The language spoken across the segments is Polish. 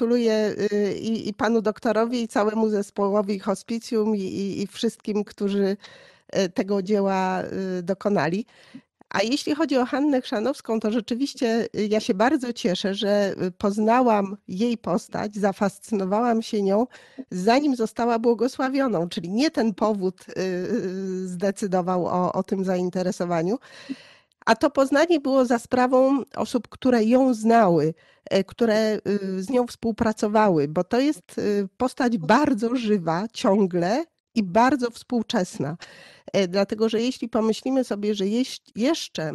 gratuluję y, i, i, panu doktorowi, i całemu zespołowi hospicjum, i, i wszystkim, którzy y, tego dzieła y, dokonali. A jeśli chodzi o Hannę Chrzanowską, to rzeczywiście ja się bardzo cieszę, że poznałam jej postać, zafascynowałam się nią, zanim została błogosławioną, czyli nie ten powód zdecydował o, o tym zainteresowaniu. A to poznanie było za sprawą osób, które ją znały, E, które y, z nią współpracowały, bo to jest y, postać bardzo żywa ciągle i bardzo współczesna. E, dlatego, że jeśli pomyślimy sobie, że jeszcze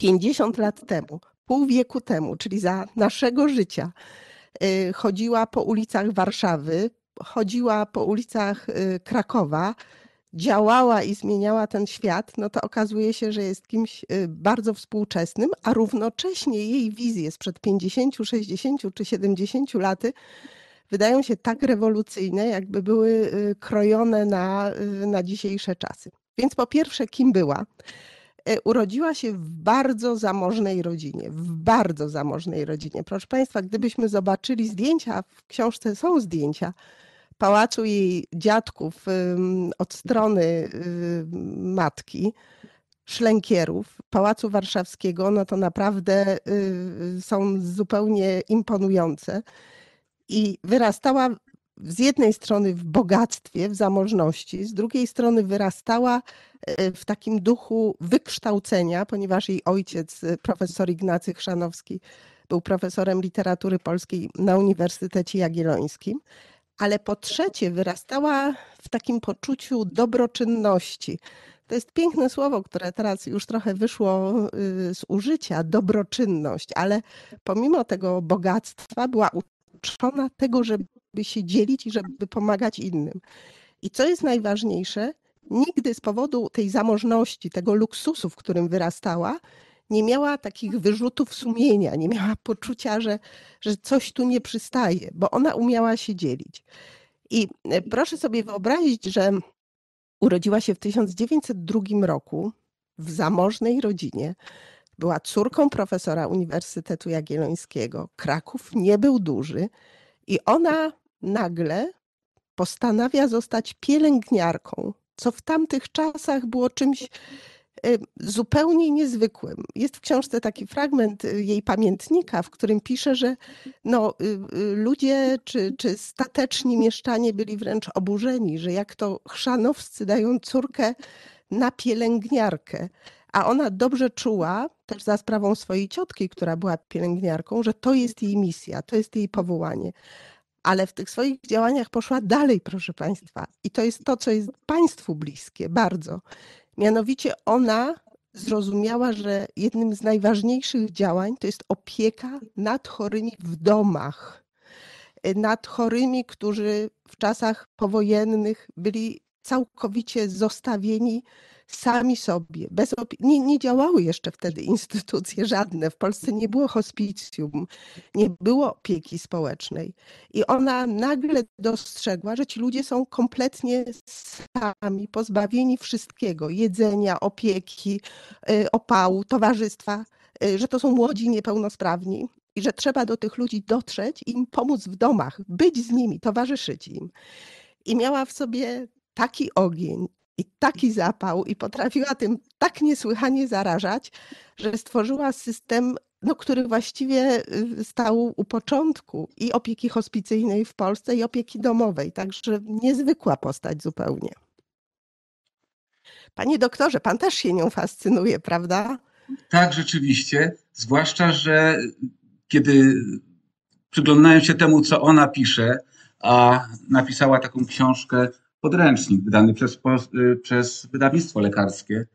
50 lat temu, pół wieku temu, czyli za naszego życia, y, chodziła po ulicach Warszawy, chodziła po ulicach Krakowa, działała i zmieniała ten świat, no to okazuje się, że jest kimś y, bardzo współczesnym, a równocześnie jej wizje sprzed 50, 60 czy 70 laty wydają się tak rewolucyjne, jakby były y, krojone na, y, na dzisiejsze czasy. Więc po pierwsze, kim była? E, urodziła się w bardzo zamożnej rodzinie, w bardzo zamożnej rodzinie. Proszę Państwa, gdybyśmy zobaczyli zdjęcia, w książce są zdjęcia, pałacu jej dziadków od strony y, matki, szlękierów pałacu warszawskiego, no to naprawdę y, są zupełnie imponujące. I wyrastała z jednej strony w bogactwie, w zamożności, z drugiej strony wyrastała y, w takim duchu wykształcenia, ponieważ jej ojciec, profesor Ignacy Chrzanowski, był profesorem literatury polskiej na Uniwersytecie Jagiellońskim ale po trzecie wyrastała w takim poczuciu dobroczynności. To jest piękne słowo, które teraz już trochę wyszło y, z użycia dobroczynność, ale pomimo tego bogactwa była uczona tego, żeby się dzielić i żeby pomagać innym. I co jest najważniejsze, nigdy z powodu tej zamożności, tego luksusu, w którym wyrastała, nie miała takich wyrzutów sumienia, nie miała poczucia, że, że coś tu nie przystaje, bo ona umiała się dzielić. I e, proszę sobie wyobrazić, że urodziła się w 1902 roku w zamożnej rodzinie. Była córką profesora Uniwersytetu Jagiellońskiego. Kraków nie był duży i ona nagle postanawia zostać pielęgniarką, co w tamtych czasach było czymś Y, zupełnie niezwykłym. Jest w książce taki fragment y, jej pamiętnika, w którym pisze, że no, y, ludzie czy, czy stateczni mieszczanie byli wręcz oburzeni, że jak to chrzanowscy dają córkę na pielęgniarkę. A ona dobrze czuła, też za sprawą swojej ciotki, która była pielęgniarką, że to jest jej misja, to jest jej powołanie. Ale w tych swoich działaniach poszła dalej, proszę Państwa. I to jest to, co jest Państwu bliskie bardzo. Mianowicie ona zrozumiała, że jednym z najważniejszych działań to jest opieka nad chorymi w domach, nad chorymi, którzy w czasach powojennych byli całkowicie zostawieni sami sobie, bez nie, nie działały jeszcze wtedy instytucje żadne. W Polsce nie było hospicjum, nie było opieki społecznej. I ona nagle dostrzegła, że ci ludzie są kompletnie sami, pozbawieni wszystkiego: jedzenia, opieki, y, opału, towarzystwa, y, że to są młodzi niepełnosprawni, i że trzeba do tych ludzi dotrzeć, im pomóc w domach, być z nimi, towarzyszyć im. I miała w sobie taki ogień, i taki zapał i potrafiła tym tak niesłychanie zarażać, że stworzyła system, no, który właściwie y, stał u początku i opieki hospicyjnej w Polsce i opieki domowej. Także niezwykła postać zupełnie. Panie doktorze, pan też się nią fascynuje, prawda? Tak, rzeczywiście. Zwłaszcza, że y, kiedy przyglądałem się temu, co ona pisze, a napisała taką książkę podręcznik wydany przez, y, przez wydawnictwo lekarskie,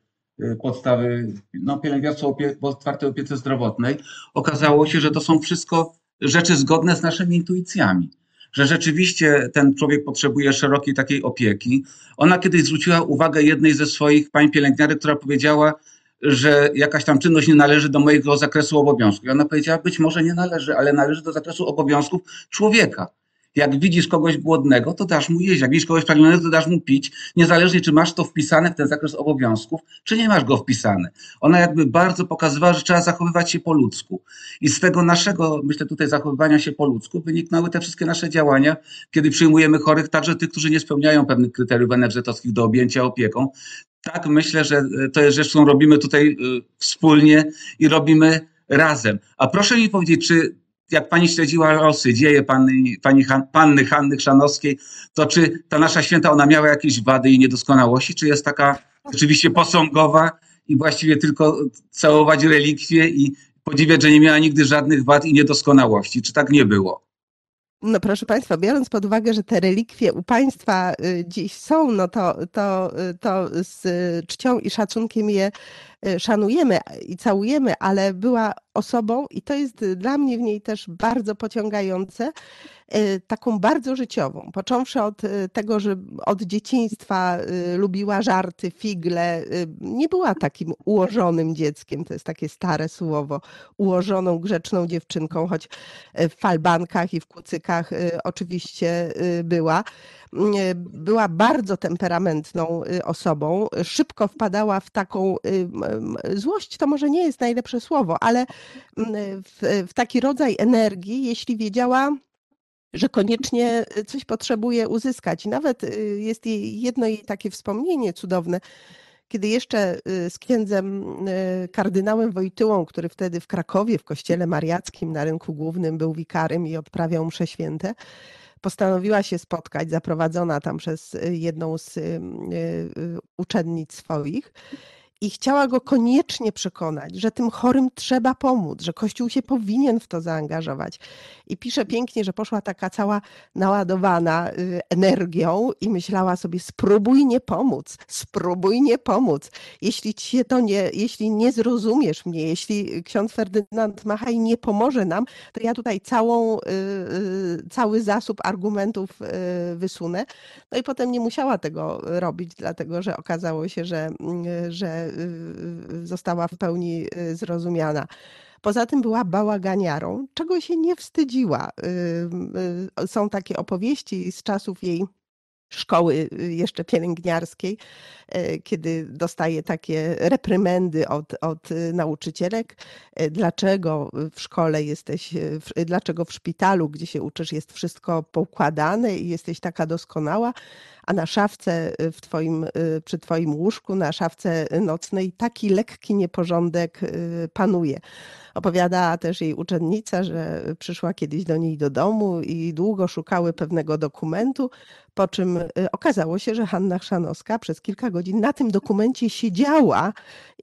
y, podstawy no, pielęgniarstwa opie otwartej opiece zdrowotnej, okazało się, że to są wszystko rzeczy zgodne z naszymi intuicjami. Że rzeczywiście ten człowiek potrzebuje szerokiej takiej opieki. Ona kiedyś zwróciła uwagę jednej ze swoich pań pielęgniarek, która powiedziała, że jakaś tam czynność nie należy do mojego zakresu obowiązków. I ona powiedziała, być może nie należy, ale należy do zakresu obowiązków człowieka. Jak widzisz kogoś głodnego, to dasz mu jeść. Jak widzisz kogoś pragnionego, to dasz mu pić. Niezależnie, czy masz to wpisane w ten zakres obowiązków, czy nie masz go wpisane. Ona jakby bardzo pokazywała, że trzeba zachowywać się po ludzku. I z tego naszego, myślę tutaj, zachowywania się po ludzku wyniknęły te wszystkie nasze działania, kiedy przyjmujemy chorych, także tych, którzy nie spełniają pewnych kryteriów NFZ-owskich do objęcia opieką. Tak, myślę, że e, to jest rzecz, którą robimy tutaj e, wspólnie i robimy razem. A proszę mi powiedzieć, czy jak pani śledziła losy, dzieje pani, pani Han, panny Hanny Chrzanowskiej, to czy ta nasza święta, ona miała jakieś wady i niedoskonałości, czy jest taka rzeczywiście posągowa i właściwie tylko całować relikwie i podziwiać, że nie miała nigdy żadnych wad i niedoskonałości? Czy tak nie było? No proszę Państwa, biorąc pod uwagę, że te relikwie u Państwa y, dziś są, no to, to, y, to z y, czcią i szacunkiem je szanujemy i całujemy, ale była osobą i to jest dla mnie w niej też bardzo pociągające, Y, taką bardzo życiową, począwszy od y, tego, że od dzieciństwa y, lubiła żarty, figle. Nie była takim ułożonym dzieckiem, to jest takie stare słowo, ułożoną, grzeczną dziewczynką, choć w falbankach i w kucykach oczywiście była. Była bardzo temperamentną osobą, szybko wpadała w taką złość, to może nie jest najlepsze słowo, ale mm, w, w taki rodzaj energii, jeśli wiedziała, że koniecznie y, coś potrzebuje uzyskać. Nawet y, jest jej jedno jej takie wspomnienie cudowne, kiedy jeszcze y, z księdzem kardynałem Wojtyłą, który wtedy w Krakowie, w kościele mariackim na rynku głównym był wikarym i odprawiał msze święte, postanowiła się spotkać, zaprowadzona tam przez jedną z uczennic swoich i chciała go koniecznie przekonać, że tym chorym trzeba pomóc, że Kościół się powinien w to zaangażować. I pisze pięknie, że poszła taka cała naładowana y, energią i myślała sobie: spróbuj nie pomóc, spróbuj nie pomóc. Jeśli ci się to nie, jeśli nie zrozumiesz mnie, jeśli ksiądz Ferdynand Machaj nie pomoże nam, to ja tutaj całą, y, y, cały zasób argumentów wysunę. No i potem nie musiała tego robić, dlatego że okazało się, że, że Y, została w pełni y, zrozumiana. Poza tym była bałaganiarą, czego się nie wstydziła. Y, są takie opowieści z czasów jej szkoły y, jeszcze pielęgniarskiej, e, kiedy dostaje takie reprymendy od, od y, nauczycielek, e, dlaczego w szkole jesteś, e, dlaczego w szpitalu, gdzie się uczysz, jest wszystko poukładane i jesteś taka doskonała, a na szafce w twoim, przy twoim łóżku, na szafce nocnej taki lekki nieporządek panuje. Opowiada też jej uczennica, że przyszła kiedyś do niej do domu i długo szukały pewnego dokumentu, po czym y, okazało się, że Hanna Chrzanowska przez kilka godzin na tym dokumencie siedziała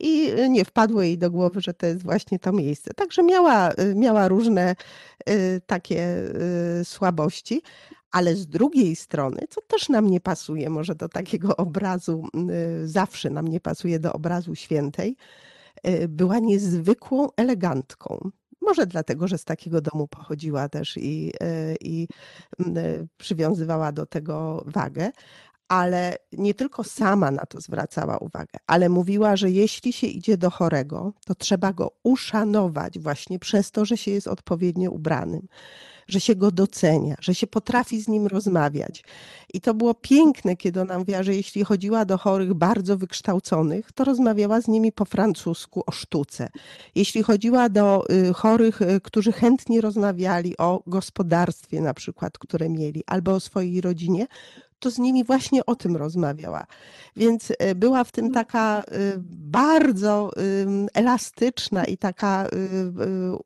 i y, nie wpadło jej do głowy, że to jest właśnie to miejsce. Także miała, y, miała różne takie słabości, ale z drugiej strony, co też nam nie pasuje, może do takiego obrazu, zawsze nam nie pasuje do obrazu świętej, była niezwykłą elegantką. Może dlatego, że z takiego domu pochodziła też i, e, i e, przywiązywała do tego wagę, ale nie tylko sama na to zwracała uwagę, ale mówiła, że jeśli się idzie do chorego, to trzeba go uszanować właśnie przez to, że się jest odpowiednio ubranym, że się go docenia, że się potrafi z nim rozmawiać. I to było piękne, kiedy ona mówiła, że jeśli chodziła do chorych bardzo wykształconych, to rozmawiała z nimi po francusku o sztuce. Jeśli chodziła do y, chorych, y, którzy chętnie rozmawiali o gospodarstwie na przykład, które mieli, albo o swojej rodzinie, to z nimi właśnie o tym rozmawiała. Więc e, była w tym taka e, bardzo elastyczna i taka e,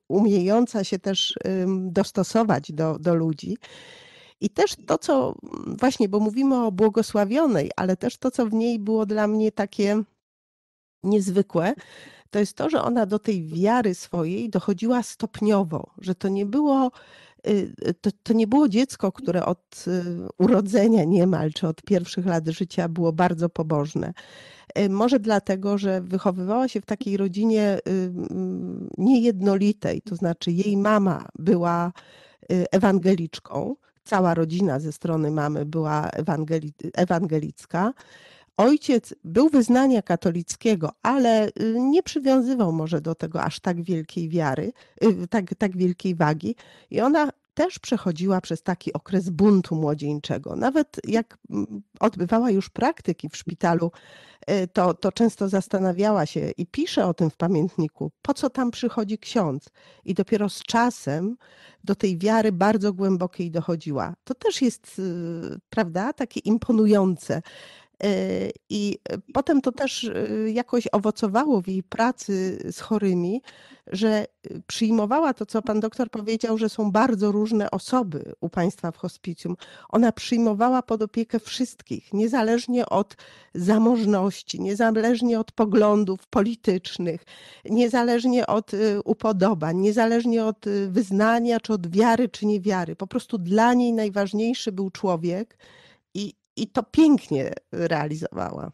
umiejąca się też dostosować do, do ludzi. I też to, co właśnie, bo mówimy o błogosławionej, ale też to, co w niej było dla mnie takie niezwykłe, to jest to, że ona do tej wiary swojej dochodziła stopniowo, że to nie było Y, to, to nie było dziecko, które od y, urodzenia niemal, czy od pierwszych lat życia było bardzo pobożne. Y, może dlatego, że wychowywała się w takiej rodzinie mm, niejednolitej, to znaczy jej mama była ewangeliczką, cała rodzina ze strony mamy była ewangeli ewangelicka. Ojciec był wyznania katolickiego, ale y, nie przywiązywał może do tego aż tak wielkiej wiary, y, tak, tak wielkiej wagi. I ona też przechodziła przez taki okres buntu młodzieńczego. Nawet jak mm, odbywała już praktyki w szpitalu, y, to, to często zastanawiała się i pisze o tym w pamiętniku, po co tam przychodzi ksiądz. I dopiero z czasem do tej wiary bardzo głębokiej dochodziła. To też jest, prawda, takie imponujące, Y, I y, potem to też y, jakoś owocowało w jej pracy z chorymi, że przyjmowała to, co pan doktor powiedział, że są bardzo różne osoby u państwa w hospicjum. Ona przyjmowała pod opiekę wszystkich, niezależnie od zamożności, niezależnie od poglądów politycznych, niezależnie od upodobań, niezależnie od wyznania, czy od wiary, czy niewiary. Po prostu dla niej najważniejszy był człowiek. I, i to pięknie realizowała.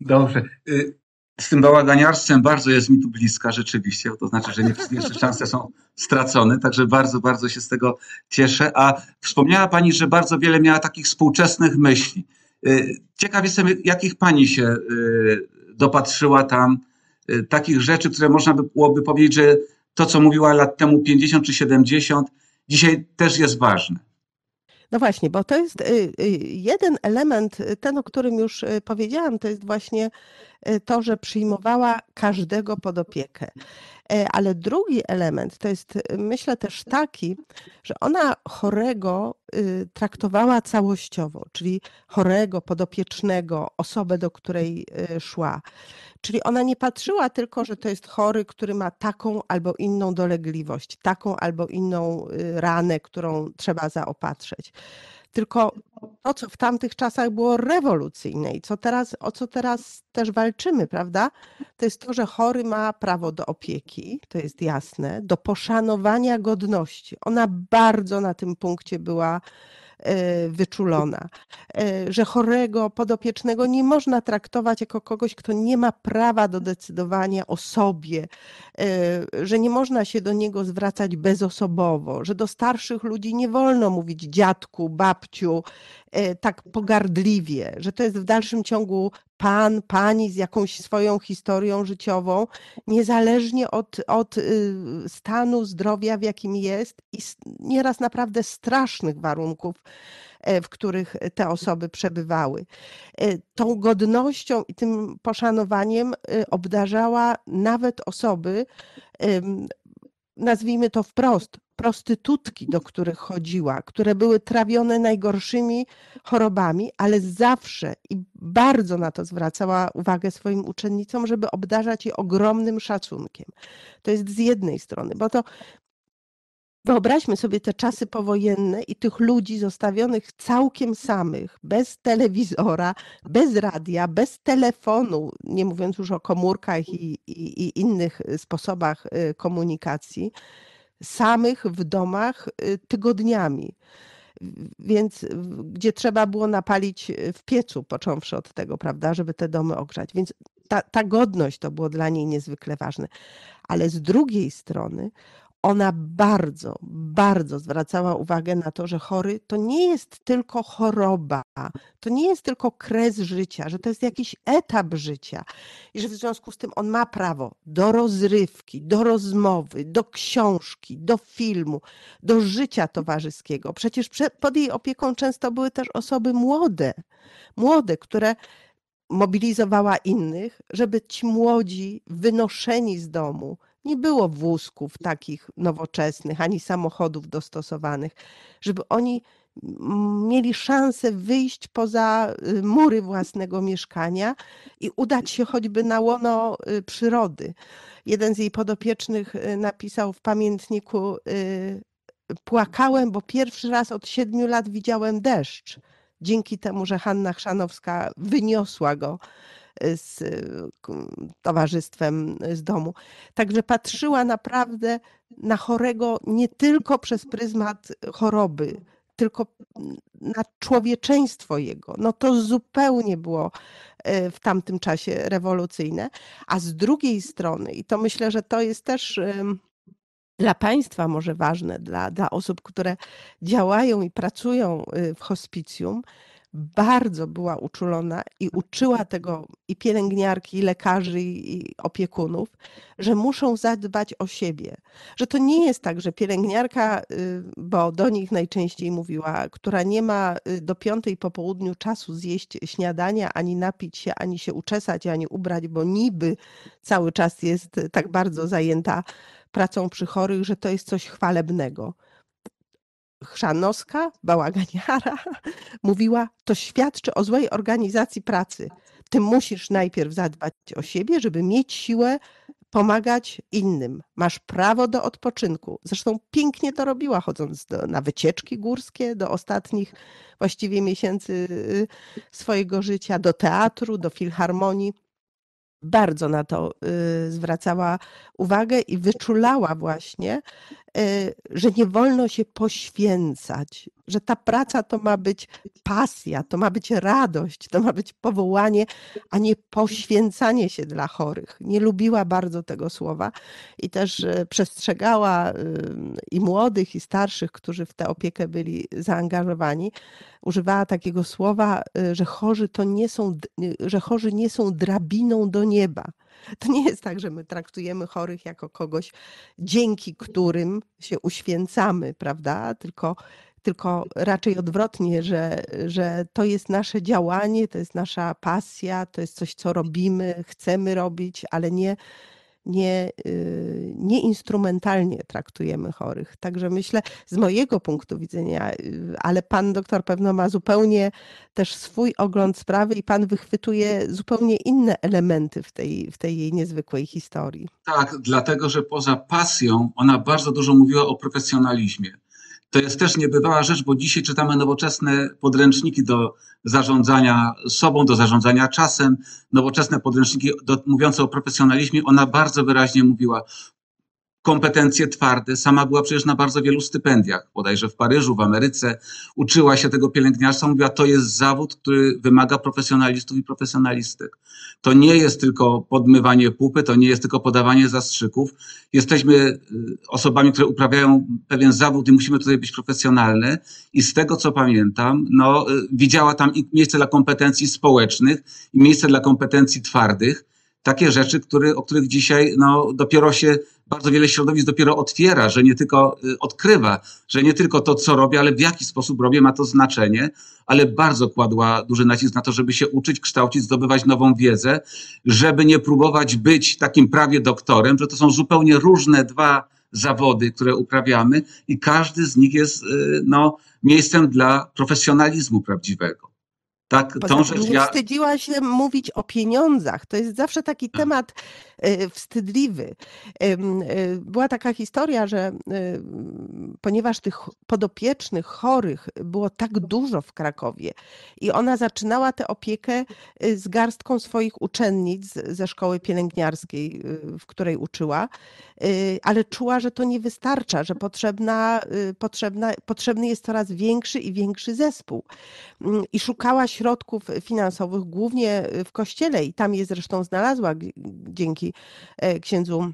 Dobrze. Y, z tym bałaganiarstwem bardzo jest mi tu bliska rzeczywiście, to znaczy, że nie wszystkie szanse są stracone, także bardzo, bardzo się z tego cieszę. A wspomniała Pani, że bardzo wiele miała takich współczesnych myśli. Y, ciekaw jestem, jakich Pani się y, dopatrzyła tam, takich rzeczy, które można by byłoby powiedzieć, że to, co mówiła lat temu 50 czy 70, dzisiaj też jest ważne. No właśnie, bo to jest y, y, jeden element, y, ten, o którym już powiedziałam, to jest właśnie Y, to, że przyjmowała każdego pod opiekę. E, ale drugi element to jest, y, myślę, też taki, że ona chorego y, traktowała całościowo, czyli chorego, podopiecznego, osobę, do której szła. Czyli ona nie patrzyła tylko, że to jest chory, który ma taką albo inną dolegliwość, taką albo inną ranę, którą trzeba zaopatrzyć. Tylko to, co w tamtych czasach było rewolucyjne i co teraz, o co teraz też walczymy, prawda? To jest to, że chory ma prawo do opieki, to jest jasne, do poszanowania godności. Ona bardzo na tym punkcie była E, wyczulona, e, że chorego podopiecznego nie można traktować jako kogoś, kto nie ma prawa do decydowania o sobie, e, że nie można się do niego zwracać bezosobowo, że do starszych ludzi nie wolno mówić dziadku, babciu, E, tak pogardliwie, że to jest w dalszym ciągu pan, pani z jakąś swoją historią życiową, niezależnie od, od y, stanu zdrowia, w jakim jest i nieraz naprawdę strasznych warunków, e, w których te osoby przebywały. E, tą godnością i tym poszanowaniem obdarzała nawet osoby, nazwijmy to wprost, prostytutki, do których chodziła, które były trawione najgorszymi chorobami, ale zawsze i bardzo na to zwracała uwagę swoim uczennicom, żeby obdarzać je ogromnym szacunkiem. To jest z jednej strony, bo to Wyobraźmy sobie te czasy powojenne i tych ludzi zostawionych całkiem samych, bez telewizora, bez radia, bez telefonu, nie mówiąc już o komórkach i, i, i innych y, sposobach y, komunikacji samych w domach y, tygodniami. Więc gdzie trzeba było napalić y, w piecu, począwszy od tego, prawda, żeby te domy ogrzać. Więc ta, ta godność to było dla niej niezwykle ważne. Ale z drugiej strony ona bardzo, bardzo zwracała uwagę na to, że chory to nie jest tylko choroba, to nie jest tylko kres życia, że to jest jakiś etap życia i że w związku z tym on ma prawo do rozrywki, do rozmowy, do książki, do filmu, do życia towarzyskiego. Przecież pod jej opieką często były też osoby młode, młode, które mobilizowała innych, żeby ci młodzi wynoszeni z domu, nie było wózków takich nowoczesnych, ani samochodów dostosowanych, żeby oni mieli szansę wyjść poza y, mury własnego mieszkania i udać się choćby na łono y, przyrody. Jeden z jej podopiecznych y, napisał w pamiętniku: Płakałem, bo pierwszy raz od siedmiu lat widziałem deszcz. Dzięki temu, że Hanna Chrzanowska wyniosła go z towarzystwem y, z domu. Także patrzyła naprawdę na chorego nie tylko przez pryzmat choroby, tylko na człowieczeństwo jego. No to zupełnie było y, w tamtym czasie rewolucyjne. A z drugiej strony, i to myślę, że to jest też dla państwa może ważne, dla, dla osób, które działają i pracują y, w hospicjum, bardzo była uczulona i tak. uczyła tego i pielęgniarki, i lekarzy, i opiekunów, że muszą zadbać o siebie. Że to nie jest tak, że pielęgniarka, y, bo do nich najczęściej mówiła, która nie ma y, do piątej po południu czasu zjeść śniadania, ani napić się, ani się uczesać, ani ubrać, bo niby cały czas jest tak bardzo zajęta pracą przy chorych, że to jest coś chwalebnego. Chrzanowska, bałaganiara, mówiła, to świadczy o złej organizacji pracy. Ty musisz najpierw zadbać o siebie, żeby mieć siłę pomagać innym. Masz prawo do odpoczynku. Zresztą pięknie to robiła, chodząc do, na wycieczki górskie, do ostatnich właściwie miesięcy y, swojego życia, do teatru, do filharmonii. Bardzo na to y, zwracała uwagę i wyczulała właśnie Y, że nie wolno się poświęcać, że ta praca to ma być pasja, to ma być radość, to ma być powołanie, a nie poświęcanie się dla chorych. Nie lubiła bardzo tego słowa i też y, przestrzegała y, i młodych, i starszych, którzy w tę opiekę byli zaangażowani. Używała takiego słowa, że chorzy to nie są, że chorzy nie są drabiną do nieba To nie jest tak, że my traktujemy chorych jako kogoś, dzięki którym się uświęcamy, prawda? Tylko, tylko raczej odwrotnie, że, że to jest nasze działanie, to jest nasza pasja, to jest coś, co robimy, chcemy robić, ale nie nie, y, nie instrumentalnie traktujemy chorych. Także myślę, z mojego punktu widzenia, y, ale pan doktor pewno ma zupełnie też swój ogląd sprawy i pan wychwytuje zupełnie inne elementy w tej, w tej jej niezwykłej historii. Tak, dlatego że poza pasją ona bardzo dużo mówiła o profesjonalizmie. To jest też niebywała rzecz, bo dzisiaj czytamy nowoczesne podręczniki do zarządzania sobą, do zarządzania czasem, nowoczesne podręczniki do, mówiące o profesjonalizmie. Ona bardzo wyraźnie mówiła, kompetencje twarde. Sama była przecież na bardzo wielu stypendiach, bodajże w Paryżu, w Ameryce. Uczyła się tego pielęgniarstwa, mówiła, to jest zawód, który wymaga profesjonalistów i profesjonalistek. To nie jest tylko podmywanie pupy, to nie jest tylko podawanie zastrzyków. Jesteśmy y, osobami, które uprawiają pewien zawód i musimy tutaj być profesjonalne. I z tego, co pamiętam, no, y, widziała tam miejsce dla kompetencji społecznych i miejsce dla kompetencji twardych. Takie rzeczy, które, o których dzisiaj no, dopiero się bardzo wiele środowisk dopiero otwiera, że nie tylko y, odkrywa, że nie tylko to, co robię, ale w jaki sposób robię, ma to znaczenie, ale bardzo kładła duży nacisk na to, żeby się uczyć, kształcić, zdobywać nową wiedzę, żeby nie próbować być takim prawie doktorem, że to są zupełnie różne dwa zawody, które uprawiamy i każdy z nich jest y, no, miejscem dla profesjonalizmu prawdziwego. Tak, tą rzecz nie ja... wstydziła się mówić o pieniądzach. To jest zawsze taki tak. temat E, wstydliwy. E, była taka historia, że e, ponieważ tych podopiecznych, chorych było tak dużo w Krakowie i ona zaczynała tę opiekę z garstką swoich uczennic ze szkoły pielęgniarskiej, w której uczyła, ale czuła, że to nie wystarcza, że potrzebna, potrzebna, potrzebny jest coraz większy i większy zespół. Mm, I szukała środków finansowych głównie w kościele i tam je zresztą znalazła dzięki dzięki e, księdzu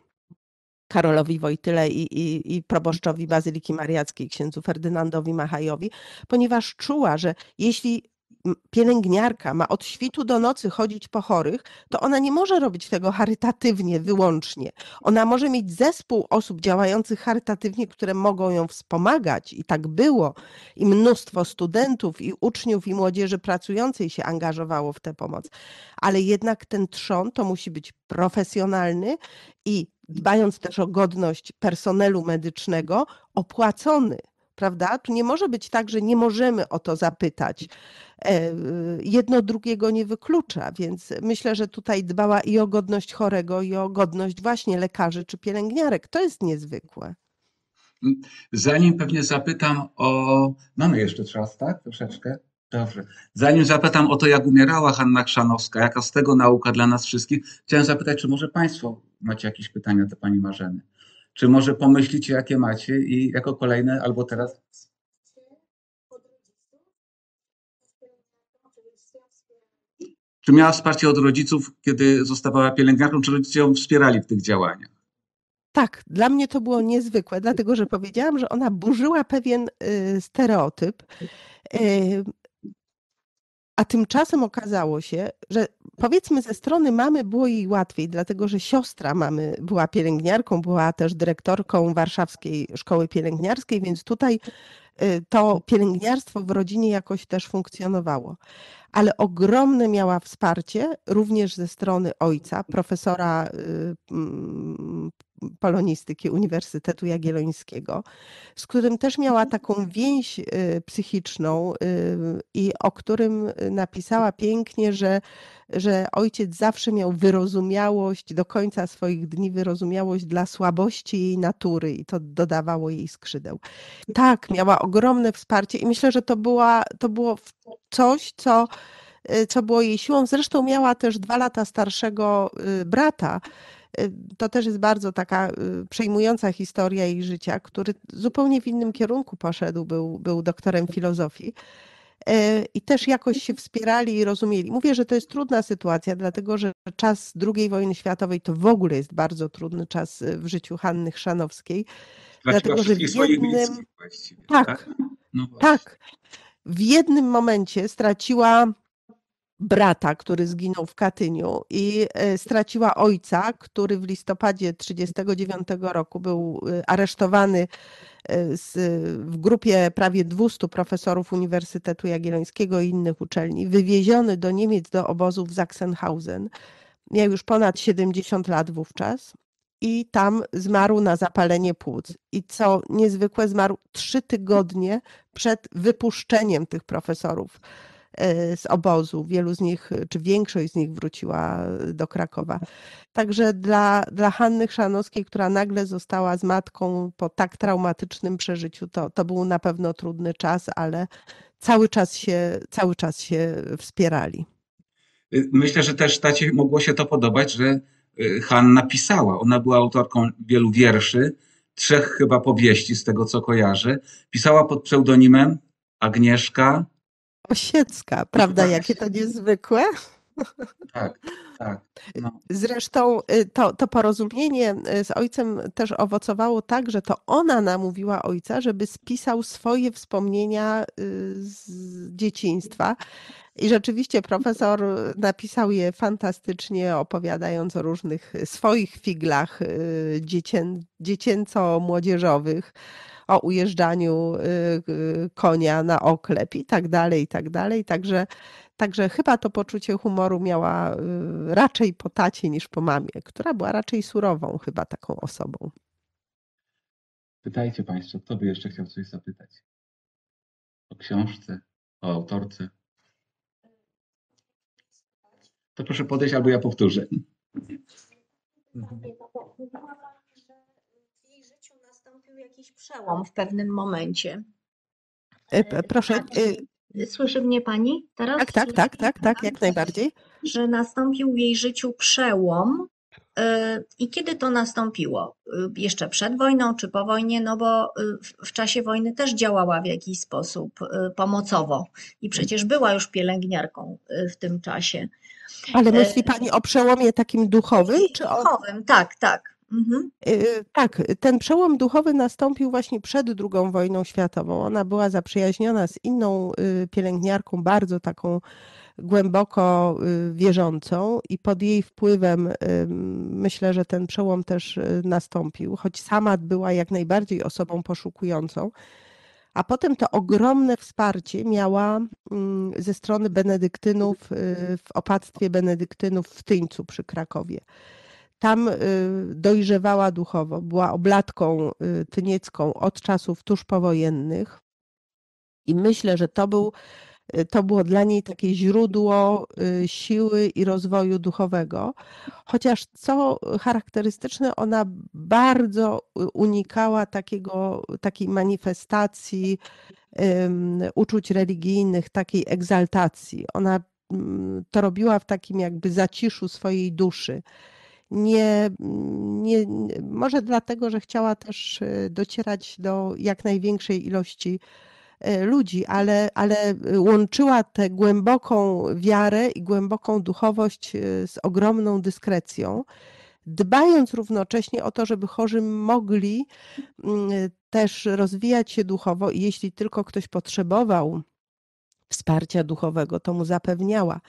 Karolowi Wojtyle i, i, i proboszczowi mhm. Bazyliki Mariackiej, księdzu Ferdynandowi Machajowi, ponieważ czuła, że jeśli pielęgniarka ma od świtu do nocy chodzić po chorych, to ona nie może robić tego charytatywnie wyłącznie. Ona może mieć zespół osób działających charytatywnie, które mogą ją wspomagać i tak było. I mnóstwo studentów i uczniów i młodzieży pracującej się angażowało w tę pomoc. Ale jednak ten trzon to musi być profesjonalny i dbając też o godność personelu medycznego, opłacony prawda? Tu nie może być tak, że nie możemy o to zapytać. Mm. E, e, jedno drugiego nie wyklucza, więc myślę, że tutaj dbała i o godność chorego, i o godność właśnie lekarzy czy pielęgniarek. To jest niezwykłe. Mm, zanim pewnie zapytam o. Mamy jeszcze czas, tak? Troszeczkę. Dobrze. Zanim zapytam o to, jak umierała Hanna Krzanowska, jaka z tego nauka dla nas wszystkich, chciałem zapytać, czy może Państwo macie jakieś pytania do Pani Marzeny? czy może pomyślicie, jakie macie i jako kolejne albo teraz. Czy miała wsparcie od rodziców, kiedy zostawała pielęgniarką, czy rodzice ją wspierali w tych działaniach? Tak, dla mnie to było niezwykłe, dlatego że powiedziałam, że ona burzyła pewien y, stereotyp. Y, a tymczasem okazało się, że powiedzmy ze strony mamy było jej łatwiej, dlatego że siostra mamy była pielęgniarką, była też dyrektorką Warszawskiej Szkoły Pielęgniarskiej, więc tutaj Y, to pielęgniarstwo w rodzinie jakoś też funkcjonowało. Ale ogromne miała wsparcie również ze strony ojca, profesora y, mm, polonistyki Uniwersytetu Jagiellońskiego, z którym też miała mhm. taką więź y, psychiczną i o którym napisała pięknie, że że ojciec zawsze miał wyrozumiałość, do końca swoich dni wyrozumiałość dla słabości jej natury i to dodawało jej skrzydeł. Tak, miała ogromne wsparcie i myślę, że to, była, to było coś, co y, co było jej siłą. Zresztą miała też dwa lata starszego y, brata. Y, to też jest bardzo taka przejmująca historia jej życia, który zupełnie w innym kierunku poszedł, był, był doktorem filozofii. E, i też jakoś się wspierali i rozumieli. Mówię, że to jest trudna sytuacja, dlatego że czas II wojny światowej to w ogóle jest bardzo trudny czas e, w życiu Hanny Chrzanowskiej. Dlatego, że w jednym... Tak, tak? No tak. W jednym momencie straciła brata, który zginął w Katyniu i e, straciła ojca, który w listopadzie 1939 roku był e, aresztowany e, z, w grupie prawie 200 profesorów Uniwersytetu Jagiellońskiego i innych uczelni, wywieziony do Niemiec do obozu w Sachsenhausen. Miał już ponad 70 lat wówczas i tam zmarł na zapalenie płuc. I co niezwykłe, zmarł trzy tygodnie przed wypuszczeniem tych profesorów E, z obozu. Wielu z nich, czy większość z nich wróciła e, do Krakowa. Tak. Także dla, dla Hanny Chrzanowskiej, która nagle została z matką po tak traumatycznym przeżyciu, to, to był na pewno trudny czas, ale cały czas się, cały czas się wspierali. Y, myślę, że też tacie mogło się to podobać, że y, Hanna pisała. Ona była autorką wielu wierszy, trzech chyba powieści, z tego co kojarzę. Pisała pod pseudonimem Agnieszka Osiecka, prawda? Tak. Jakie to niezwykłe. Tak, tak. No. Zresztą y, to, to porozumienie y, z ojcem też owocowało tak, że to ona namówiła ojca, żeby spisał swoje wspomnienia y, z dzieciństwa. I rzeczywiście profesor napisał je fantastycznie, opowiadając o różnych swoich figlach dziecię, dziecięco-młodzieżowych o ujeżdżaniu y, y, konia na oklep i tak dalej, i tak dalej. Także, także chyba to poczucie humoru miała y, raczej po tacie niż po mamie, która była raczej surową chyba taką osobą. Pytajcie Państwo, kto by jeszcze chciał coś zapytać? O książce, o autorce? To proszę podejść, albo ja powtórzę. Mhm jakiś przełom w pewnym momencie. Proszę. Słyszy mnie pani teraz? Tak, tak, tak, tak, tak, jak najbardziej. Że nastąpił w jej życiu przełom. I kiedy to nastąpiło? Jeszcze przed wojną czy po wojnie? No bo w czasie wojny też działała w jakiś sposób pomocowo i przecież była już pielęgniarką w tym czasie. Ale myśli Pani o przełomie takim duchowym? Czy o... Duchowym, tak, tak. Mhm. Y, y, tak, ten przełom duchowy nastąpił właśnie przed II wojną światową. Ona była zaprzyjaźniona z inną y, pielęgniarką, bardzo taką głęboko wierzącą, i pod jej wpływem myślę, że ten przełom też nastąpił, choć sama była jak najbardziej osobą poszukującą. A potem to ogromne wsparcie miała mm, ze strony benedyktynów w opactwie benedyktynów w Tyńcu przy Krakowie. Tam y, dojrzewała duchowo, była oblatką y, tyniecką od czasów tuż powojennych i myślę, że to był y, to było dla niej takie źródło siły i rozwoju duchowego. Chociaż co charakterystyczne, ona bardzo unikała takiego, takiej manifestacji um, uczuć religijnych, takiej egzaltacji. Ona mm, to robiła w takim jakby zaciszu swojej duszy nie, nie, może dlatego, że chciała też e, docierać do jak największej ilości e, ludzi, ale, ale łączyła tę głęboką wiarę i głęboką duchowość e, z ogromną dyskrecją, dbając równocześnie o to, żeby chorzy mogli mm, też rozwijać się duchowo i jeśli tylko ktoś potrzebował wsparcia duchowego to mu zapewniała.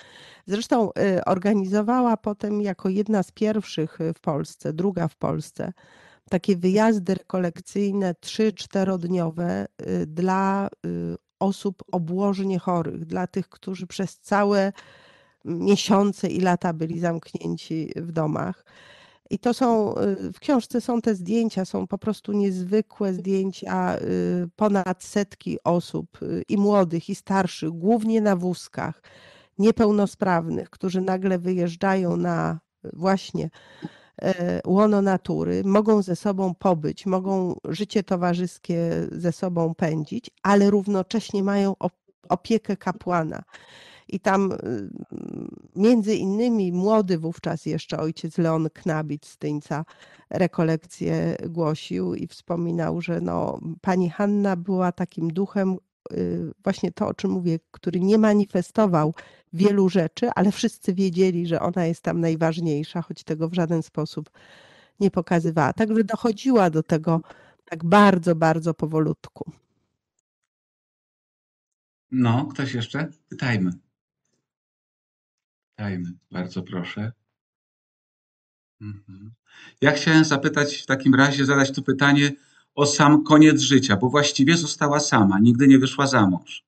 Zresztą y, organizowała potem jako jedna z pierwszych y, w Polsce, druga w Polsce, takie wyjazdy rekolekcyjne trzy-czterodniowe y, dla osób obłożnie chorych, dla tych, którzy przez całe miesiące i lata byli zamknięci w domach. I to są, y, w książce są te zdjęcia, są po prostu niezwykłe zdjęcia y, ponad setki osób, y, i młodych, i starszych, głównie na wózkach, niepełnosprawnych, którzy nagle wyjeżdżają na właśnie e, łono natury, mogą ze sobą pobyć, mogą życie towarzyskie ze sobą pędzić, ale równocześnie mają opiekę kapłana i tam y, między innymi młody wówczas jeszcze ojciec Leon Knabit z Tyńca głosił i wspominał, że no, pani Hanna była takim duchem, y, właśnie to, o czym mówię, który nie manifestował wielu rzeczy, ale wszyscy wiedzieli, że ona jest tam najważniejsza, choć tego w żaden sposób nie pokazywała. Także dochodziła do tego tak bardzo, bardzo powolutku. No, ktoś jeszcze? Pytajmy. Tajny, bardzo proszę. Mhm. Ja chciałem zapytać w takim razie, zadać tu pytanie o sam koniec życia, bo właściwie została sama, nigdy nie wyszła za mąż.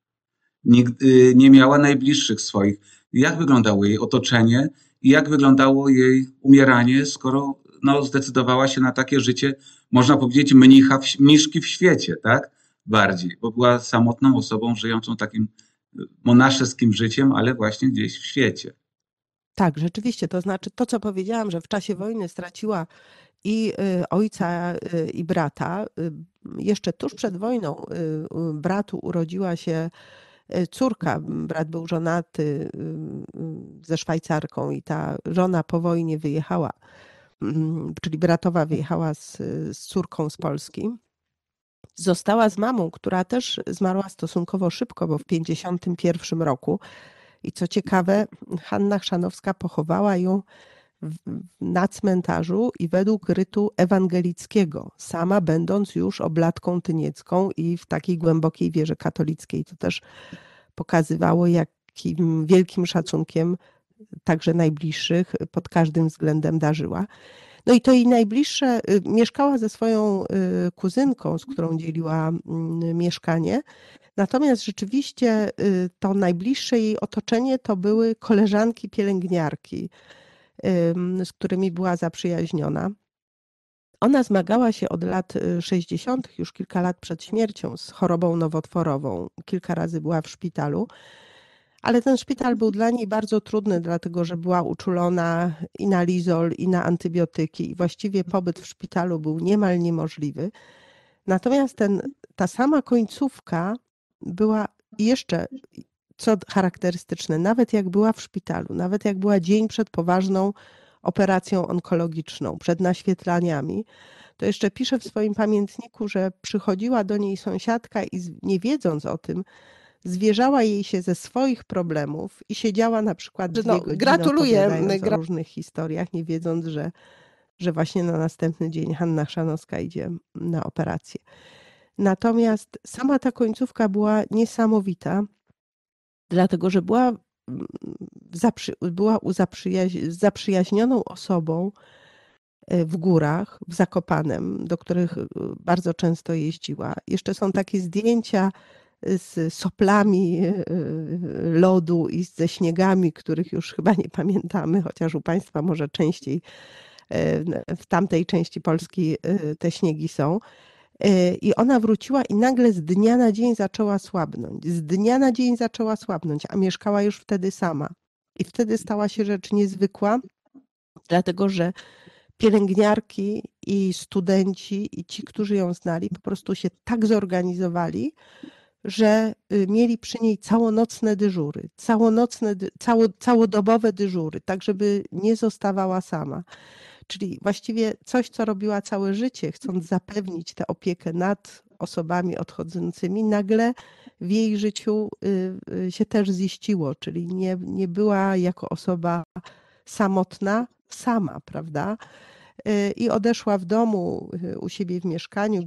Nigdy nie miała najbliższych swoich. Jak wyglądało jej otoczenie i jak wyglądało jej umieranie, skoro no, zdecydowała się na takie życie, można powiedzieć, mnicha, w, mniszki w świecie, tak? Bardziej, bo była samotną osobą żyjącą takim monaszeskim życiem, ale właśnie gdzieś w świecie. Tak, rzeczywiście. To znaczy to, co powiedziałam, że w czasie wojny straciła i y, ojca, y, i brata. Y, jeszcze tuż przed wojną bratu urodziła się córka. Brat był żonaty ze Szwajcarką i ta żona po wojnie wyjechała, mm, czyli bratowa wyjechała z, z córką z Polski. Została z mamą, która też zmarła stosunkowo szybko, bo w 1951 roku i co ciekawe, Hanna Chrzanowska pochowała ją na cmentarzu i według rytu ewangelickiego, sama będąc już oblatką tyniecką i w takiej głębokiej wierze katolickiej. To też pokazywało, jakim wielkim szacunkiem także najbliższych pod każdym względem darzyła. No i to jej najbliższe, y, mieszkała ze swoją y, kuzynką, z którą mhm. dzieliła mm, mieszkanie. Natomiast rzeczywiście y, to najbliższe jej otoczenie to były koleżanki pielęgniarki, z którymi była zaprzyjaźniona. Ona zmagała się od lat 60., już kilka lat przed śmiercią, z chorobą nowotworową. Kilka razy była w szpitalu ale ten szpital był dla niej bardzo trudny, dlatego że była uczulona i na lizol, i na antybiotyki, i właściwie pobyt w szpitalu był niemal niemożliwy. Natomiast ten, ta sama końcówka była jeszcze, co charakterystyczne, nawet jak była w szpitalu, nawet jak była dzień przed poważną operacją onkologiczną, przed naświetlaniami, to jeszcze pisze w swoim pamiętniku, że przychodziła do niej sąsiadka i nie wiedząc o tym, zwierzała jej się ze swoich problemów i siedziała na przykład dwie no, godziny gratuluję. Gra... o różnych historiach, nie wiedząc, że, że właśnie na następny dzień Hanna Szanowska idzie na operację. Natomiast sama ta końcówka była niesamowita, dlatego że była, mm, zaprzy, była zaprzyjaź, zaprzyjaźnioną osobą e, w górach, w Zakopanem, do których e, bardzo często jeździła. Jeszcze są takie zdjęcia z soplami e, e, lodu i ze śniegami, których już chyba nie pamiętamy, chociaż u Państwa może częściej e, w tamtej części Polski te śniegi są. I ona wróciła i nagle z dnia na dzień zaczęła słabnąć. Z dnia na dzień zaczęła słabnąć, a mieszkała już wtedy sama. I wtedy stała się rzecz niezwykła, dlatego że pielęgniarki i studenci i ci, którzy ją znali, po prostu się tak zorganizowali, że y, mieli przy niej całonocne dyżury, całonocne, cało, całodobowe dyżury, tak żeby nie zostawała sama. Czyli właściwie coś, co robiła całe życie, chcąc zapewnić tę opiekę nad osobami odchodzącymi, nagle w jej życiu y, y, się też ziściło, czyli nie, nie była jako osoba samotna, sama, prawda? I odeszła w domu, u siebie w mieszkaniu,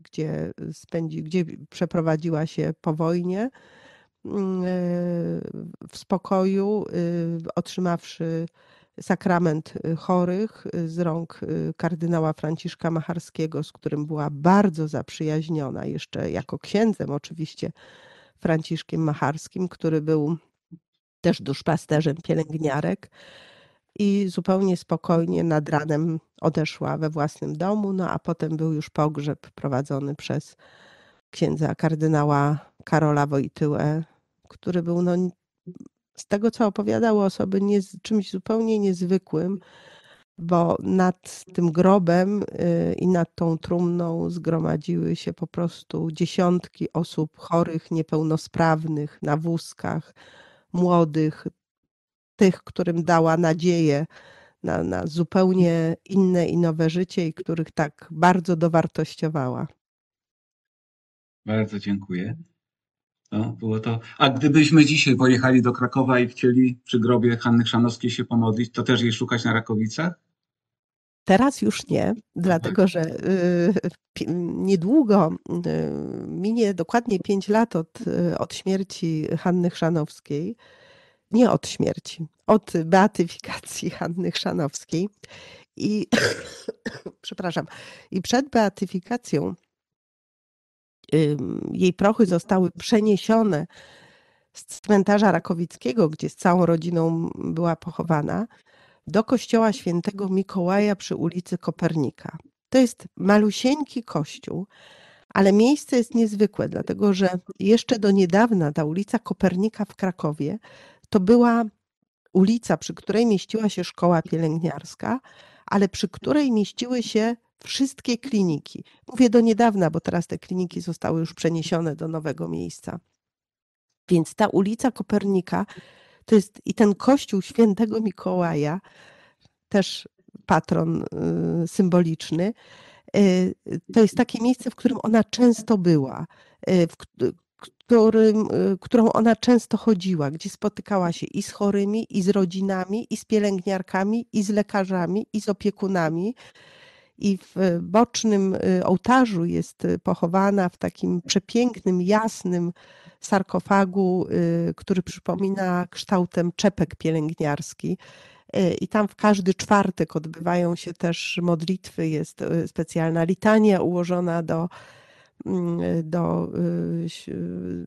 gdzie, spędzi, gdzie przeprowadziła się po wojnie mm, e, w spokoju, e, otrzymawszy sakrament e, chorych z rąk kardynała Franciszka Macharskiego, z którym była bardzo zaprzyjaźniona, jeszcze jako księdzem oczywiście, Franciszkiem Macharskim, który był też duszpasterzem pielęgniarek i zupełnie spokojnie nad ranem odeszła we własnym domu, no a potem był już pogrzeb prowadzony przez księdza kardynała Karola Wojtyłę, który był no, z tego, co opowiadały osoby, nie, czymś zupełnie niezwykłym, bo nad tym grobem y, i nad tą trumną zgromadziły się po prostu dziesiątki osób chorych, niepełnosprawnych, na wózkach, młodych, tych, którym dała nadzieję na, na zupełnie inne i nowe życie i których tak bardzo dowartościowała. Bardzo dziękuję. No, było to. A gdybyśmy dzisiaj pojechali do Krakowa i chcieli przy grobie Hanny Chrzanowskiej się pomodlić, to też jej szukać na Rakowicach? Teraz już nie, dlatego tak. że y, niedługo y, minie dokładnie 5 lat od, y, od śmierci Hanny Chrzanowskiej nie od śmierci, od beatyfikacji Hanny Chrzanowskiej. I przepraszam, i przed beatyfikacją jej prochy zostały przeniesione z cmentarza rakowickiego, gdzie z całą rodziną była pochowana, do kościoła świętego Mikołaja przy ulicy Kopernika. To jest malusieńki kościół, ale miejsce jest niezwykłe, dlatego że jeszcze do niedawna ta ulica Kopernika w Krakowie to była ulica, przy której mieściła się szkoła pielęgniarska, ale przy której mieściły się wszystkie kliniki. Mówię do niedawna, bo teraz te kliniki zostały już przeniesione do nowego miejsca. Więc ta ulica Kopernika to jest i ten kościół świętego Mikołaja, też patron y, symboliczny. Y, to jest takie miejsce, w którym ona często była, y, którym, y, którą ona często chodziła, gdzie spotykała się i z chorymi, i z rodzinami, i z pielęgniarkami, i z lekarzami, i z opiekunami. I w bocznym y, ołtarzu jest y, pochowana w takim przepięknym, jasnym sarkofagu, który przypomina kształtem czepek pielęgniarski. I tam w każdy czwartek odbywają się też modlitwy, jest specjalna litania ułożona do Mm, do, y, y,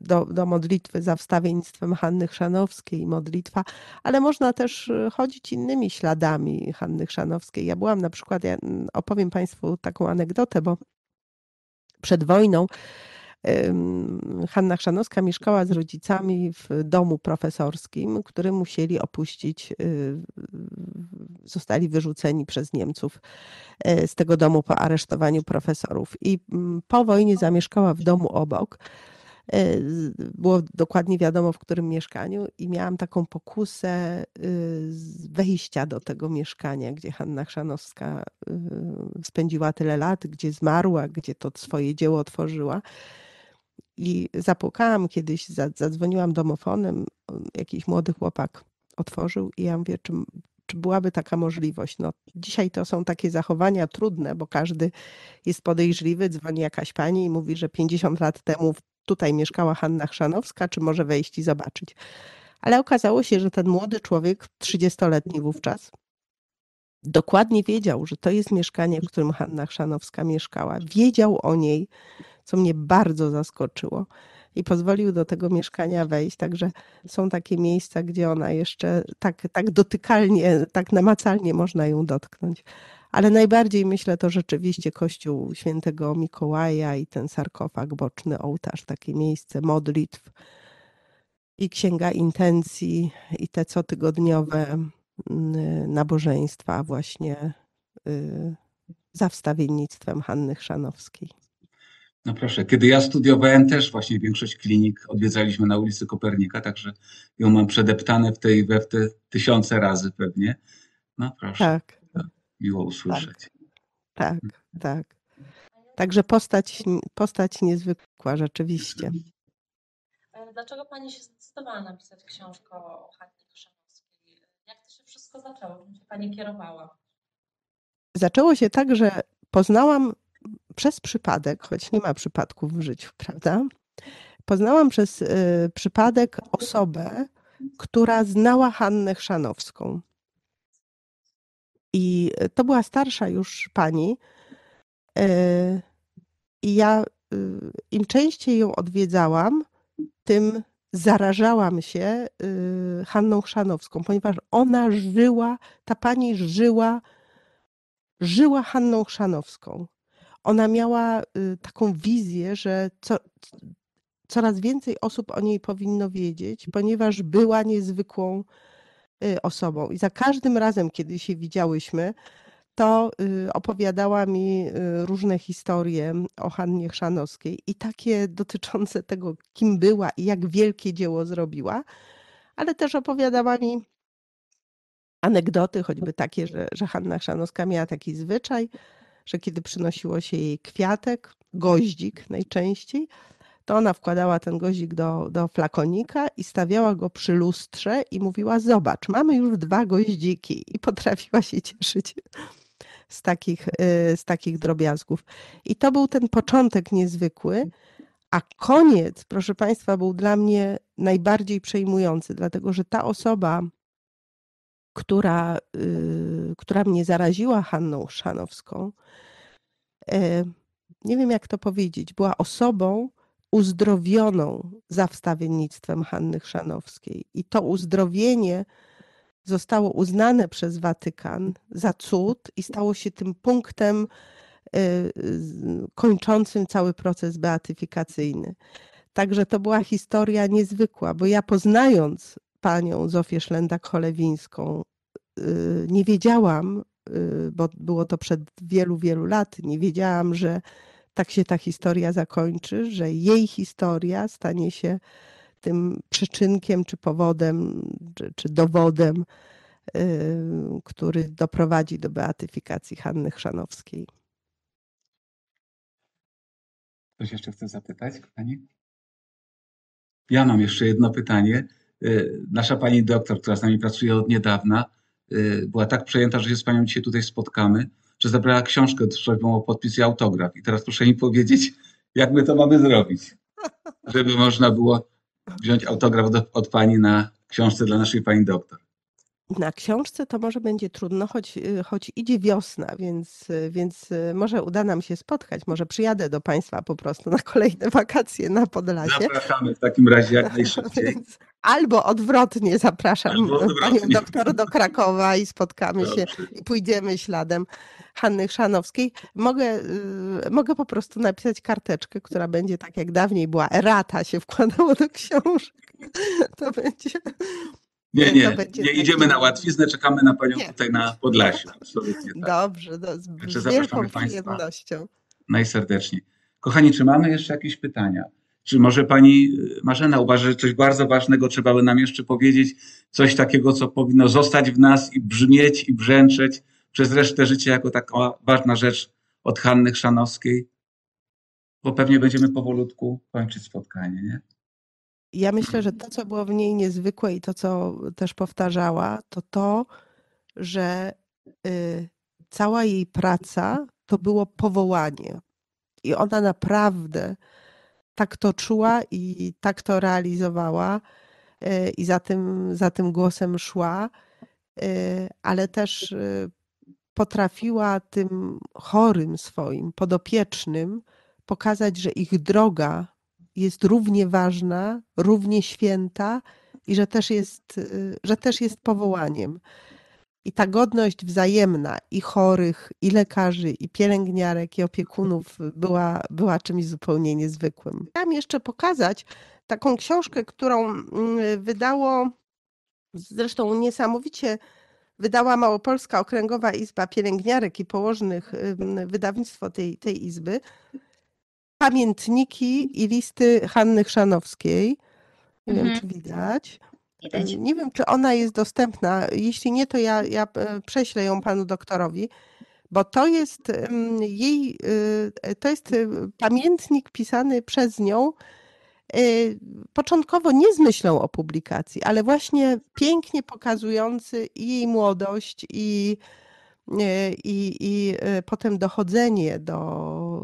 do, do modlitwy za wstawiennictwem Hanny Chrzanowskiej, modlitwa, ale można też y, chodzić innymi śladami Hanny Chrzanowskiej. Ja byłam na przykład, ja mm, opowiem Państwu taką anegdotę, bo przed wojną Hanna Chrzanowska mieszkała z rodzicami w domu profesorskim, który musieli opuścić, y, zostali wyrzuceni przez Niemców e, z tego domu po aresztowaniu profesorów. I mm, po wojnie zamieszkała w domu obok e, było dokładnie wiadomo, w którym mieszkaniu, i miałam taką pokusę y, wejścia do tego mieszkania, gdzie Hanna Chrzanowska y, spędziła tyle lat, gdzie zmarła, gdzie to swoje dzieło otworzyła. I zapukałam kiedyś, zadzwoniłam domofonem, jakiś młody chłopak otworzył i ja mówię, czy, czy byłaby taka możliwość? No, dzisiaj to są takie zachowania trudne, bo każdy jest podejrzliwy, dzwoni jakaś pani i mówi, że 50 lat temu tutaj mieszkała Hanna Chrzanowska, czy może wejść i zobaczyć. Ale okazało się, że ten młody człowiek, 30-letni wówczas, dokładnie wiedział, że to jest mieszkanie, w którym Hanna Chrzanowska mieszkała. Wiedział o niej, co mnie bardzo zaskoczyło. I pozwolił do tego mieszkania wejść. Także są takie miejsca, gdzie ona jeszcze tak, tak dotykalnie, tak namacalnie można ją dotknąć. Ale najbardziej myślę to rzeczywiście kościół świętego Mikołaja i ten sarkofag boczny, ołtarz, takie miejsce modlitw i księga intencji i te cotygodniowe mm, nabożeństwa właśnie y, za wstawiennictwem Hanny Chrzanowskiej. No proszę, kiedy ja studiowałem też właśnie większość klinik odwiedzaliśmy na ulicy Kopernika, także ją mam przedeptane w tej we w te tysiące razy pewnie. No proszę. Tak. Miło usłyszeć. Tak, tak. tak. Także postać, postać niezwykła rzeczywiście. Dlaczego Pani się zdecydowała napisać książkę o Hannie Koszanowskiej? Jak to się wszystko zaczęło? Czym się Pani kierowała? Zaczęło się tak, że poznałam przez przypadek, choć nie ma przypadków w życiu, prawda? Poznałam przez y, przypadek osobę, która znała Hannę Chrzanowską. I y, to była starsza już pani. Y, I ja im częściej ją odwiedzałam, tym zarażałam się Hanną Chrzanowską, ponieważ ona żyła, ta pani żyła, żyła Hanną Chrzanowską ona miała y, taką wizję, że co, coraz więcej osób o niej powinno wiedzieć, ponieważ była niezwykłą y, osobą. I za każdym razem, kiedy się widziałyśmy, to y, opowiadała mi różne historie o Hannie Chrzanowskiej i takie dotyczące tego, kim była i jak wielkie dzieło zrobiła, ale też opowiadała mi anegdoty, choćby takie, że, że Hanna Chrzanowska miała taki zwyczaj, że kiedy przynosiło się jej kwiatek, goździk najczęściej, to ona wkładała ten goździk do, do flakonika i stawiała go przy lustrze i mówiła: Zobacz, mamy już dwa goździki. I potrafiła się cieszyć z takich, y, z takich drobiazgów. I to był ten początek niezwykły. A koniec, proszę Państwa, był dla mnie najbardziej przejmujący, dlatego że ta osoba, która, y, która mnie zaraziła Hanną Szanowską, e, nie wiem jak to powiedzieć, była osobą uzdrowioną za wstawiennictwem Hanny Szanowskiej. I to uzdrowienie zostało uznane przez Watykan za cud i stało się tym punktem e, kończącym cały proces beatyfikacyjny. Także to była historia niezwykła, bo ja poznając panią Zofię Szlendak-Cholewińską. Y, nie wiedziałam, y, bo było to przed wielu, wielu lat, nie wiedziałam, że tak się ta historia zakończy, że jej historia stanie się tym przyczynkiem, czy powodem, czy, czy dowodem, y, który doprowadzi do beatyfikacji Hanny Chrzanowskiej. Ktoś jeszcze chce zapytać, pani? Ja mam jeszcze jedno pytanie. Y, nasza pani doktor, która z nami pracuje od niedawna, y, była tak przejęta, że się z panią dzisiaj tutaj spotkamy, że zabrała książkę z prośbą o podpis i autograf. I teraz proszę mi powiedzieć, jak my to mamy zrobić, żeby można było wziąć autograf do, od pani na książce dla naszej pani doktor. Na książce to może będzie trudno, choć, y, choć idzie wiosna, więc, y, więc y, może uda nam się spotkać. Może przyjadę do Państwa po prostu na kolejne wakacje na Podlasie. Zapraszamy w takim razie jak najszybciej. Albo odwrotnie zapraszam Albo odwrotnie. panią doktor do Krakowa i spotkamy Dobrze. się i pójdziemy śladem Hanny Szanowskiej. Mogę, mogę po prostu napisać karteczkę, która będzie tak jak dawniej była, erata się wkładało do książek. To będzie nie, nie, nie idziemy na łatwiznę, czekamy na Panią nie. tutaj na Podlasiu. Absolutnie tak. Dobrze, do, z, Także z wielką przyjemnością. Najserdeczniej. Kochani, czy mamy jeszcze jakieś pytania? Czy może Pani y, Marzena uważa, że coś bardzo ważnego trzeba by nam jeszcze powiedzieć? Coś takiego, co powinno zostać w nas i brzmieć i brzęczeć przez resztę życia jako taka ważna rzecz od Hanny Chrzanowskiej? Bo pewnie będziemy powolutku kończyć spotkanie, nie? ja myślę, że to, co było w niej niezwykłe i to, co też powtarzała, to to, że y, cała jej praca to było powołanie. I ona naprawdę tak to czuła i tak to realizowała y, i za tym, za tym głosem szła, y, ale też potrafiła tym chorym swoim, podopiecznym pokazać, że ich droga jest równie ważna, równie święta i że też jest, y, że też jest powołaniem. I ta godność wzajemna i chorych, i lekarzy, i pielęgniarek, i opiekunów była, była czymś zupełnie niezwykłym. Chciałam jeszcze pokazać taką książkę, którą mm, wydało zresztą niesamowicie wydała Małopolska Okręgowa Izba Pielęgniarek i Położnych, wydawnictwo tej, tej izby pamiętniki i listy Hanny Chrzanowskiej. Nie mhm. wiem, czy widać. widać. Nie wiem, czy ona jest dostępna. Jeśli nie, to ja, ja e, prześlę ją panu doktorowi, bo to jest jej, e, to jest e, pamiętnik pisany przez nią początkowo nie z myślą o publikacji, ale właśnie pięknie pokazujący jej młodość i, i, i potem dochodzenie do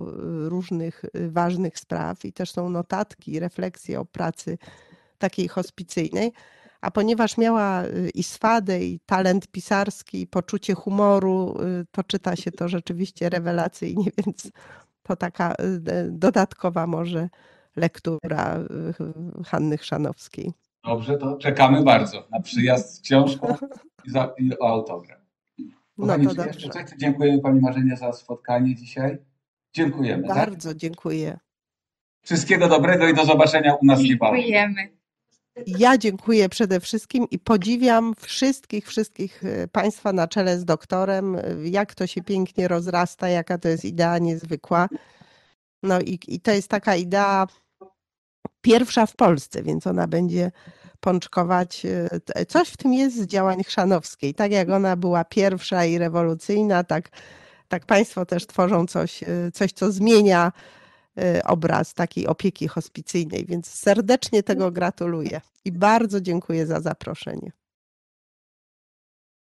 Y, różnych y, ważnych spraw i też są notatki, refleksje o pracy takiej hospicyjnej. A ponieważ miała y, i swadę, i talent pisarski, i poczucie humoru, to czyta się to rzeczywiście rewelacyjnie, więc to taka dodatkowa może lektura Hanny Chrzanowskiej. Dobrze, to czekamy bardzo na przyjazd z książką i, za, i o autograf. No Pani, to dobrze. Jeszcze dziękujemy Pani Marzenie za spotkanie dzisiaj. Dziękujemy. Tak? Bardzo tak? dziękuję. Wszystkiego dobrego i do zobaczenia u nas niebawem. Dziękujemy. Ja dziękuję przede wszystkim i podziwiam wszystkich, wszystkich e, Państwa na czele z doktorem, jak to się pięknie rozrasta, jaka to jest idea niezwykła. No i, i to jest taka idea pierwsza w Polsce, więc ona będzie pączkować. E, e, coś w tym jest z działań Chrzanowskiej. Tak jak ona była pierwsza i rewolucyjna, tak tak Państwo też tworzą coś, y, coś co zmienia y, obraz takiej opieki hospicyjnej, więc serdecznie tego mhm. gratuluję i bardzo dziękuję za zaproszenie.